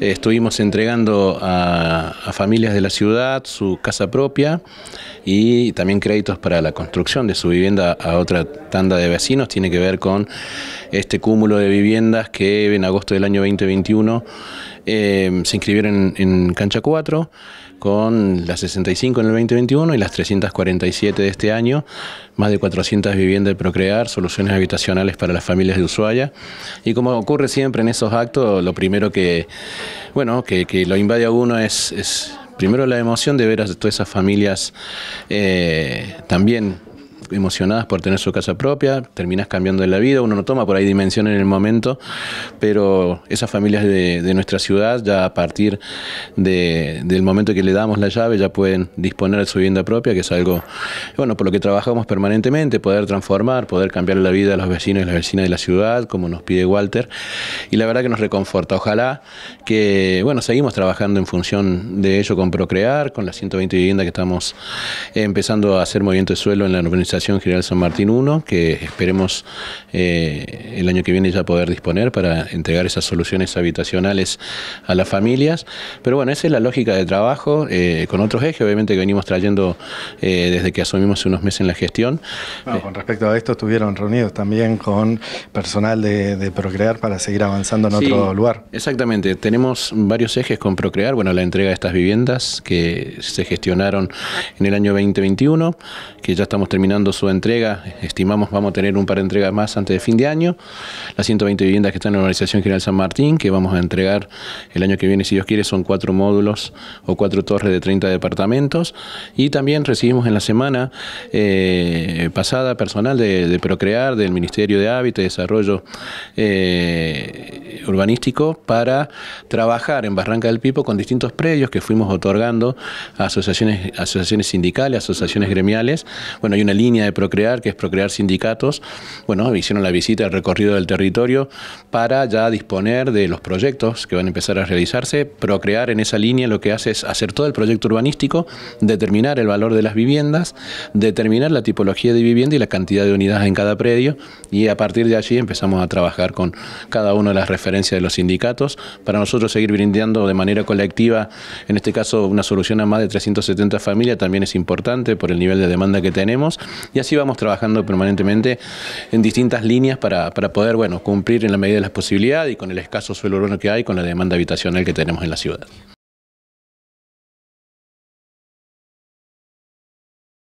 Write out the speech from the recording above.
Eh, estuvimos entregando a, familias de la ciudad su casa propia y también créditos para la construcción de su vivienda a otra tanda de vecinos. Tiene que ver con este cúmulo de viviendas que en agosto del año 2021 eh, se inscribieron en, Cancha 4 con las 65 en el 2021 y las 347 de este año, más de 400 viviendas de Procrear, soluciones habitacionales para las familias de Ushuaia. Y como ocurre siempre en esos actos, lo primero que, bueno, que, lo invade a uno es primero la emoción de ver a todas esas familias eh, también emocionadas por tener su casa propia, terminas cambiando la vida, uno no toma por ahí dimensión en el momento, pero esas familias de, nuestra ciudad ya a partir del momento que le damos la llave ya pueden disponer de su vivienda propia, que es algo, bueno, por lo que trabajamos permanentemente, poder transformar, poder cambiar la vida de los vecinos y las vecinas de la ciudad, como nos pide Walter, y la verdad que nos reconforta. Ojalá que, bueno, seguimos trabajando en función de ello con Procrear, con las 120 viviendas que estamos empezando a hacer movimiento de suelo en la urbanización General San Martín 1, que esperemos eh, el año que viene ya poder disponer para entregar esas soluciones habitacionales a las familias. Pero bueno, esa es la lógica de trabajo eh, con otros ejes, obviamente que venimos trayendo eh, desde que asumimos unos meses en la gestión. con respecto a esto, estuvieron reunidos también con personal de, Procrear para seguir avanzando en otro lugar. Exactamente, tenemos varios ejes con Procrear, bueno, la entrega de estas viviendas que se gestionaron en el año 2021, que ya estamos terminando su entrega. Estimamos vamos a tener un par de entregas más antes de fin de año. Las 120 viviendas que están en la Organización General San Martín, que vamos a entregar el año que viene, si Dios quiere, son cuatro módulos o cuatro torres de 30 departamentos. Y también recibimos en la semana eh, pasada personal de, Procrear, del Ministerio de Hábitat y Desarrollo eh, urbanístico para trabajar en Barranca del Pipo con distintos predios que fuimos otorgando a asociaciones, asociaciones sindicales, asociaciones gremiales. Bueno, hay una línea de Procrear que es Procrear Sindicatos. Bueno, hicieron la visita, el recorrido del territorio para ya disponer de los proyectos que van a empezar a realizarse. Procrear en esa línea lo que hace es hacer todo el proyecto urbanístico, determinar el valor de las viviendas, determinar la tipología de vivienda y la cantidad de unidades en cada predio y a partir de allí empezamos a trabajar con cada uno de las referencias de los sindicatos para nosotros seguir brindando de manera colectiva, en este caso una solución a más de 370 familias también es importante por el nivel de demanda que tenemos y así vamos trabajando permanentemente en distintas líneas para, poder cumplir en la medida de las posibilidades y con el escaso suelo urbano que hay con la demanda habitacional que tenemos en la ciudad.